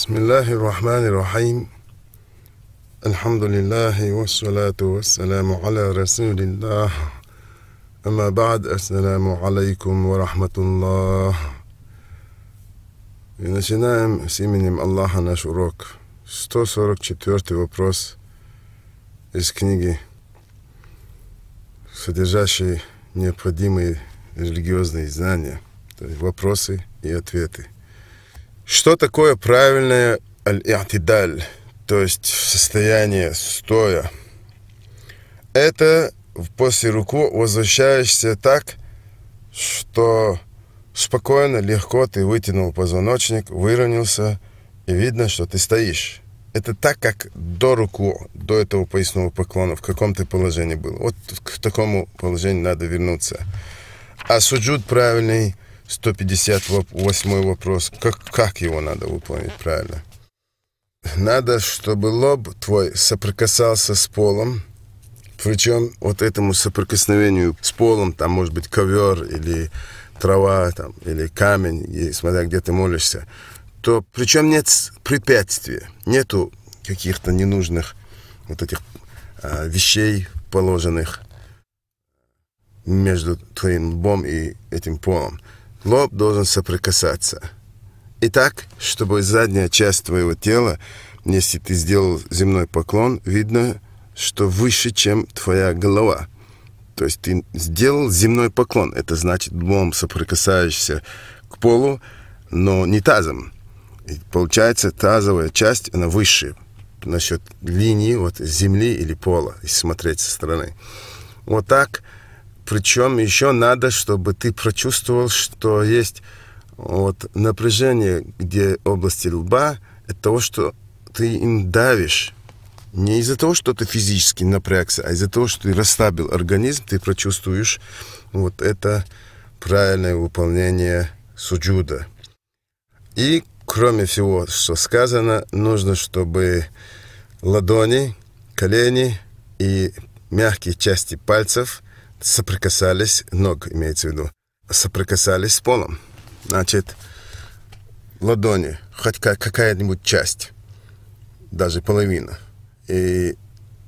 بسم الله الرحمن الرحيم الحمد لله والصلاة والسلام على رسول الله أما بعد السلام عليكم ورحمة الله Начинаем с именем Аллаха наш урок. 144 вопрос из книги, содержащий необходимые религиозные знания, то есть вопросы и ответы. Что такое правильное аль-иатидаль, то есть состояние стоя? Это после руку возвращаешься так, что спокойно, легко ты вытянул позвоночник, выронился и видно, что ты стоишь. Это так, как до руку, до этого поясного поклона, в каком ты положении был. Вот к такому положению надо вернуться. А суджуд правильный – 158 вопрос. Как, как его надо выполнить правильно? Надо, чтобы лоб твой соприкасался с полом, причем вот этому соприкосновению с полом, там может быть ковер или трава, там, или камень, и, смотря где ты молишься, то причем нет препятствия, нету каких-то ненужных вот этих а, вещей, положенных между твоим лбом и этим полом. Лоб должен соприкасаться. И так, чтобы задняя часть твоего тела, если ты сделал земной поклон, видно, что выше, чем твоя голова. То есть ты сделал земной поклон. Это значит, лбом соприкасаешься к полу, но не тазом. И получается, тазовая часть, она выше насчет линии вот земли или пола, если смотреть со стороны. Вот так – причем еще надо, чтобы ты прочувствовал, что есть вот напряжение, где области лба, это то, что ты им давишь. Не из-за того, что ты физически напрягся, а из-за того, что ты расслабил организм, ты прочувствуешь вот это правильное выполнение суджуда. И кроме всего, что сказано, нужно, чтобы ладони, колени и мягкие части пальцев – соприкасались, ног имеется в виду, соприкасались с полом. Значит, ладони, хоть какая-нибудь часть, даже половина. И,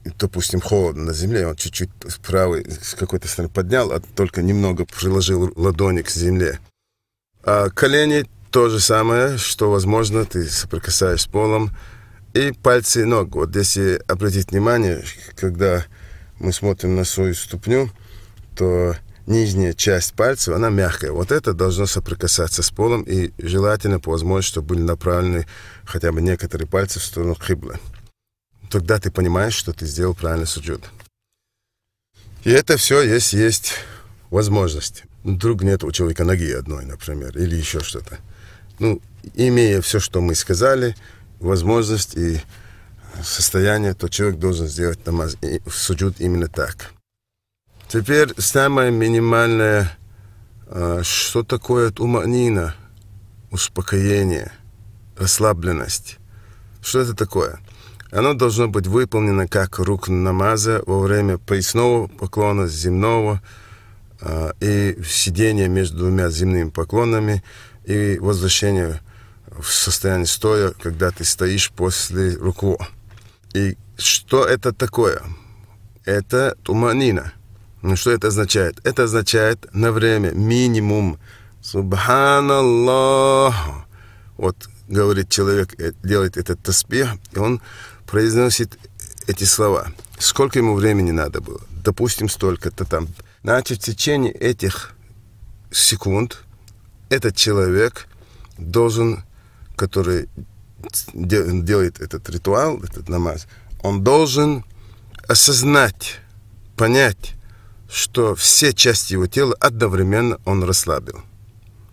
допустим, холодно на земле, он чуть-чуть правый с какой-то стороны поднял, а только немного приложил ладони к земле. А колени то же самое, что, возможно, ты соприкасаешься с полом. И пальцы ног. Вот если обратить внимание, когда мы смотрим на свою ступню – то нижняя часть пальцев, она мягкая. Вот это должно соприкасаться с полом и желательно по возможности, чтобы были направлены хотя бы некоторые пальцы в сторону хибла. Тогда ты понимаешь, что ты сделал правильный суджуд. И это все, если есть возможность. Вдруг нет у человека ноги одной, например, или еще что-то. Ну, имея все, что мы сказали, возможность и э, состояние, то человек должен сделать намаз, суджуд именно так. Теперь самое минимальное, а, что такое туманина, успокоение, расслабленность. Что это такое? Оно должно быть выполнено как рук намаза во время поясного поклона земного а, и сидения между двумя земными поклонами и возвращение в состояние стоя, когда ты стоишь после руку. И что это такое? Это туманина – ну что это означает? Это означает на время минимум. Субханаллах. Вот говорит человек, э, делает этот таспих, и он произносит эти слова. Сколько ему времени надо было? Допустим, столько-то там. Значит, в течение этих секунд этот человек должен, который делает этот ритуал, этот намаз, он должен осознать, понять, что все части его тела одновременно он расслабил.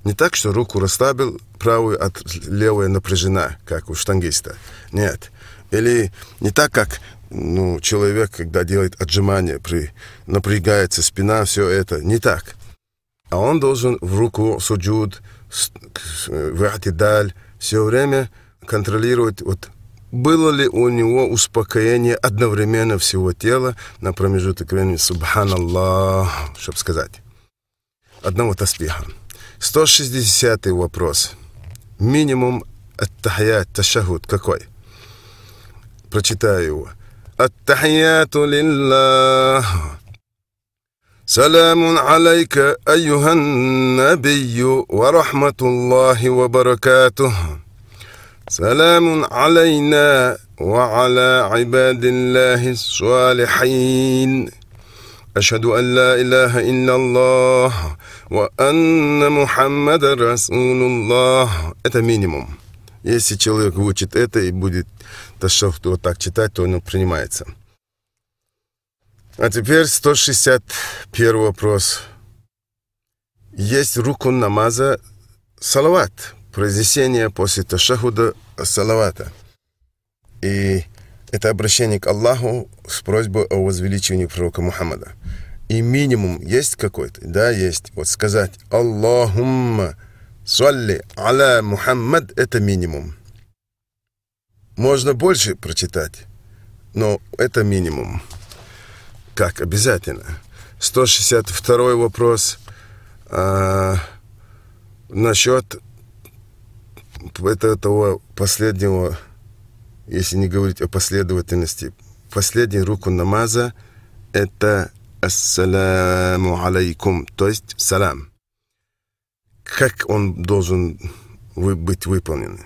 Не так, что руку расслабил, правую от левой напряжена, как у штангиста. Нет. Или не так, как ну, человек, когда делает отжимания, при, напрягается спина, все это. Не так. А он должен в руку суджуд, в даль, все время контролировать вот было ли у него успокоение одновременно всего тела на промежуток времени, субханаллах, чтобы сказать, одного таспиха. 160 вопрос. Минимум ат-тахият, ташахуд какой? Прочитаю его. التحيات لله سلام عليك أيها النبي ورحمة الله وبركاته سلام علينا وعلى عباد الله الصالحين أشهد أن لا إله إلا الله وأن محمد رسول الله Это минимум. Если человек выучит это и будет ташафту вот так читать, то он принимается. А теперь 161 вопрос. Есть руку намаза салават произнесение после ташахуда салавата. И это обращение к Аллаху с просьбой о возвеличивании пророка Мухаммада. И минимум есть какой-то? Да, есть. Вот сказать «Аллахумма салли аля Мухаммад» — это минимум. Можно больше прочитать, но это минимум. Как? Обязательно. 162 вопрос а, насчет это этого последнего, если не говорить о последовательности, последний руку намаза – это «Ассаляму алейкум», то есть «Салам». Как он должен быть выполнен?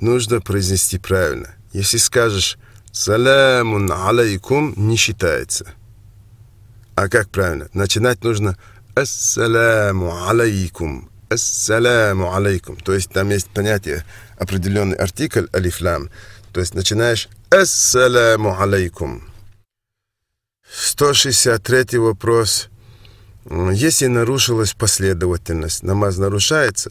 Нужно произнести правильно. Если скажешь «Саламун алейкум» не считается. А как правильно? Начинать нужно «Ассаляму алейкум» ассаляму алейкум. То есть там есть понятие определенный артикль алифлам. То есть начинаешь ассаляму алейкум. 163 вопрос. Если нарушилась последовательность, намаз нарушается?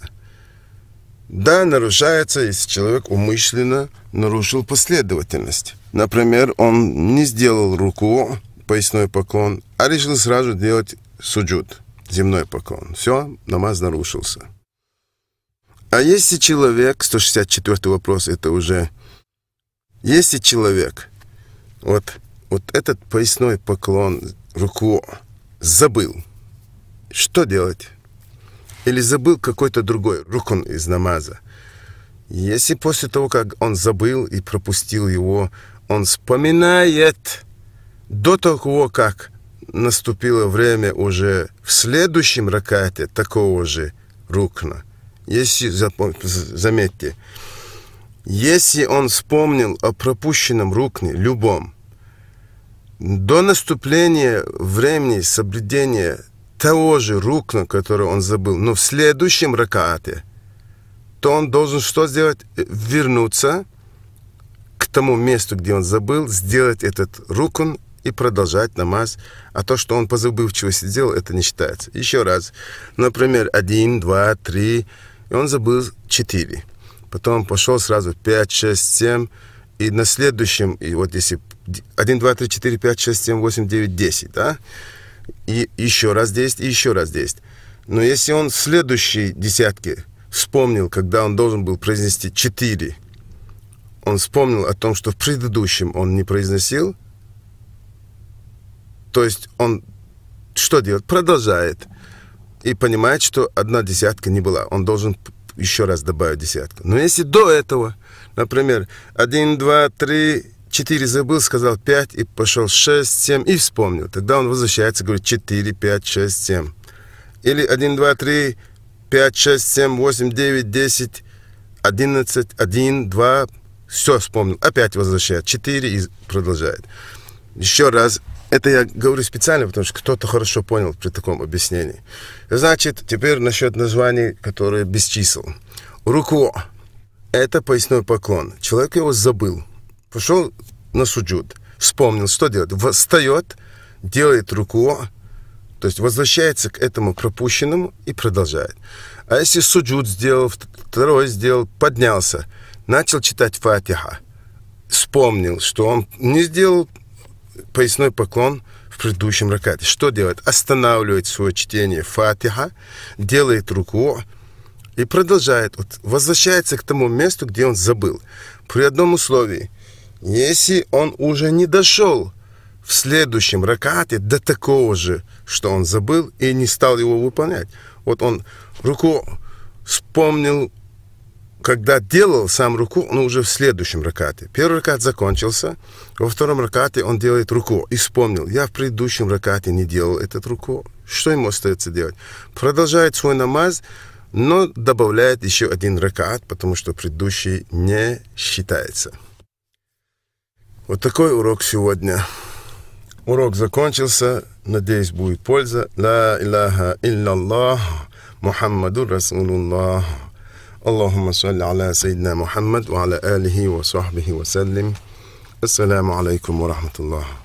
Да, нарушается, если человек умышленно нарушил последовательность. Например, он не сделал руку, поясной поклон, а решил сразу делать суджуд земной поклон. Все, намаз нарушился. А если человек, 164 вопрос, это уже... Если человек вот, вот этот поясной поклон руку забыл, что делать? Или забыл какой-то другой рукон из намаза? Если после того, как он забыл и пропустил его, он вспоминает до того, как наступило время уже в следующем ракате такого же рукна. Если, заметьте, если он вспомнил о пропущенном рукне, любом, до наступления времени соблюдения того же рукна, который он забыл, но в следующем ракате, то он должен что сделать? Э, вернуться к тому месту, где он забыл, сделать этот рукун и продолжать намаз, а то, что он по забывчивости делал, это не считается. Еще раз. Например, один, два, три, и он забыл четыре. Потом пошел сразу пять, шесть, семь, и на следующем, и вот если один, два, три, четыре, пять, шесть, семь, восемь, девять, десять, да? И еще раз 10, и еще раз 10. Но если он в следующей десятке вспомнил, когда он должен был произнести четыре, он вспомнил о том, что в предыдущем он не произносил, то есть он что делает? Продолжает. И понимает, что одна десятка не была. Он должен еще раз добавить десятку. Но если до этого, например, один два три четыре забыл, сказал пять и пошел шесть семь и вспомнил. Тогда он возвращается, говорит четыре пять шесть семь. Или один два три пять шесть семь восемь девять десять одиннадцать один два все вспомнил. Опять возвращает четыре и продолжает. Еще раз это я говорю специально, потому что кто-то хорошо понял при таком объяснении. Значит, теперь насчет названий, которые без чисел. Руку – это поясной поклон. Человек его забыл. Пошел на суджуд, вспомнил, что делать. Встает, делает руку, то есть возвращается к этому пропущенному и продолжает. А если суджуд сделал, второй сделал, поднялся, начал читать фатиха, вспомнил, что он не сделал, поясной поклон в предыдущем ракате. Что делает? Останавливает свое чтение фатиха, делает руку и продолжает, вот, возвращается к тому месту, где он забыл. При одном условии, если он уже не дошел в следующем ракате до такого же, что он забыл и не стал его выполнять. Вот он руку вспомнил когда делал сам руку, он ну, уже в следующем ракате. Первый ракат закончился, во втором ракате он делает руку. И вспомнил, я в предыдущем ракате не делал этот руку. Что ему остается делать? Продолжает свой намаз, но добавляет еще один ракат, потому что предыдущий не считается. Вот такой урок сегодня. Урок закончился. Надеюсь, будет польза. Ла илляха илляллах Мухаммаду Расулуллах. اللهم صل على سيدنا محمد وعلى آله وصحبه وسلم السلام عليكم ورحمة الله